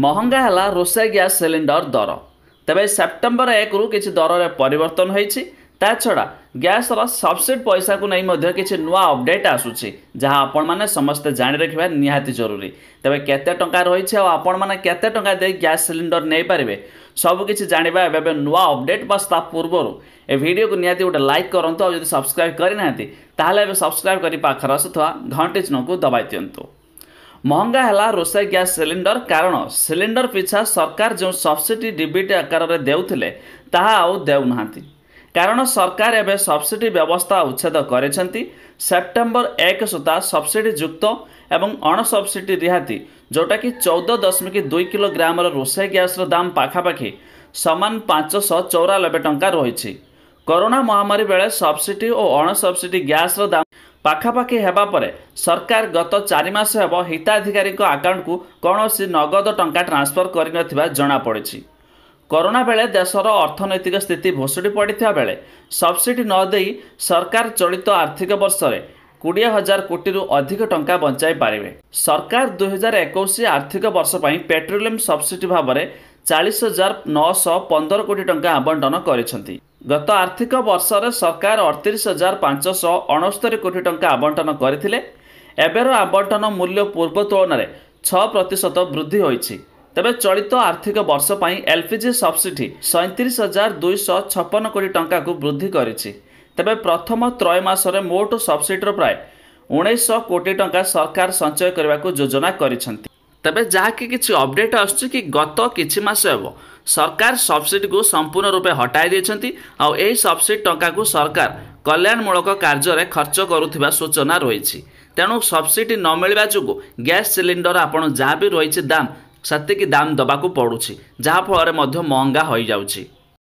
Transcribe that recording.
महंगा होला रोसे gas cylinder दर तपाईँ सप्टेम्बर एक रुचि दर परिवर्तन हुन्छ ता छ ग्यास र सब्सिड पैसाको नै कि अपडेट आसु जहाँ आपसे केते निहति जरुरी तपाईँ केत आपण रहेछ केते आपे दे ग्यास सिलडर नै पारे सबक जाँडा ए नुवा अपडेट बस्ता पूर्वको निहति गए लु आउँदै सब्सक्रब गरिना सब्सक्राइब गरि पाखर आसु चिन्ह को दबाई दिनु ମହଙ୍ଗା ହେଲା ରୋଷେଇ ଗ୍ୟାସ୍ ସିଲିଣ୍ଡର କାରଣ ସିଲିଣ୍ଡର ପିଛା ସରକାର ଯେଉଁ ସବସିଡ଼ି ଡିବିଟି ଆକାରରେ ଦେଉଥିଲେ ତାହା ଆଉ ଦେଉନାହାନ୍ତି କାରଣ ସରକାର ଏବେ ସବସିଡ଼ି ବ୍ୟବସ୍ଥା ଉଚ୍ଛେଦ କରିଛନ୍ତି ସେପ୍ଟେମ୍ବର ଏକ ସୁଦ୍ଧା ସବସିଡ଼ି ଯୁକ୍ତ ଏବଂ ଅଣସବସିଡ଼ି ରିହାତି ଯେଉଁଟାକି ଚଉଦ ଦଶମିକ ଦୁଇ କିଲୋଗ୍ରାମର ରୋଷେଇ ଗ୍ୟାସ୍ର ଦାମ ପାଖାପାଖି ସମାନ ପାଞ୍ଚଶହ ଚଉରାନବେ ଟଙ୍କା ରହିଛି କରୋନା ମହାମାରୀ ବେଳେ ସବସିଡ଼ି ଓ ଅଣସବସିଡ଼ି ଗ୍ୟାସ୍ର ଦାମ ପାଖାପାଖି ହେବା ପରେ ସରକାର ଗତ ଚାରି ମାସ ହେବ ହିତାଧିକାରୀଙ୍କ ଆକାଉଣ୍ଟକୁ କୌଣସି ନଗଦ ଟଙ୍କା ଟ୍ରାନ୍ସଫର କରିନଥିବା ଜଣାପଡ଼ିଛି କରୋନା ବେଳେ ଦେଶର ଅର୍ଥନୈତିକ ସ୍ଥିତି ଭୁଷୁଡ଼ି ପଡ଼ିଥିବା ବେଳେ ସବ୍ସିଡ଼ି ନ ଦେଇ ସରକାର ଚଳିତ ଆର୍ଥିକ ବର୍ଷରେ କୋଡ଼ିଏ ହଜାର କୋଟିରୁ ଅଧିକ ଟଙ୍କା ବଞ୍ଚାଇ ପାରିବେ ସରକାର ଦୁଇହଜାର ଏକୋଇଶ ଆର୍ଥିକ ବର୍ଷ ପାଇଁ ପେଟ୍ରୋଲିୟମ୍ ସବସିଡ଼ି ଭାବରେ ଚାଳିଶ ହଜାର ନଅଶହ ପନ୍ଦର କୋଟି ଟଙ୍କା ଆବଣ୍ଟନ କରିଛନ୍ତି ଗତ ଆର୍ଥିକ ବର୍ଷରେ ସରକାର ଅଠତିରିଶ ହଜାର ପାଞ୍ଚଶହ ଅଣସ୍ତରୀ କୋଟି ଟଙ୍କା ଆବଣ୍ଟନ କରିଥିଲେ ଏବେର ଆବଣ୍ଟନ ମୂଲ୍ୟ ପୂର୍ବ ତୁଳନାରେ ଛଅ ପ୍ରତିଶତ ବୃଦ୍ଧି ହୋଇଛି ତେବେ ଚଳିତ ଆର୍ଥିକ ବର୍ଷ ପାଇଁ ଏଲ୍ ପି ଜି ସବ୍ସିଡ଼ି ସଇଁତିରିଶ ହଜାର ଦୁଇଶହ ଛପନ କୋଟି ଟଙ୍କାକୁ ବୃଦ୍ଧି କରିଛି ତେବେ ପ୍ରଥମ ତ୍ରୟମାସରେ ମୋଟ ସବ୍ସିଡ଼ିର ପ୍ରାୟ ଉଣେଇଶହ କୋଟି ଟଙ୍କା ସରକାର ସଞ୍ଚୟ କରିବାକୁ ଯୋଜନା କରିଛନ୍ତି ତେବେ ଯାହାକି କିଛି ଅପଡେଟ୍ ଆସୁଛି କି ଗତ କିଛି ମାସ ହେବ ସରକାର ସବସିଡିକୁ ସମ୍ପୂର୍ଣ୍ଣ ରୂପେ ହଟାଇ ଦେଇଛନ୍ତି ଆଉ ଏହି ସବସିଡି ଟଙ୍କାକୁ ସରକାର କଲ୍ୟାଣମୂଳକ କାର୍ଯ୍ୟରେ ଖର୍ଚ୍ଚ କରୁଥିବା ସୂଚନା ରହିଛି ତେଣୁ ସବସିଡି ନ ମିଳିବା ଯୋଗୁଁ ଗ୍ୟାସ୍ ସିଲିଣ୍ଡର ଆପଣ ଯାହା ବି ରହିଛି ଦାମ୍ ସେତିକି ଦାମ୍ ଦେବାକୁ ପଡ଼ୁଛି ଯାହାଫଳରେ ମଧ୍ୟ ମହଙ୍ଗା ହୋଇଯାଉଛି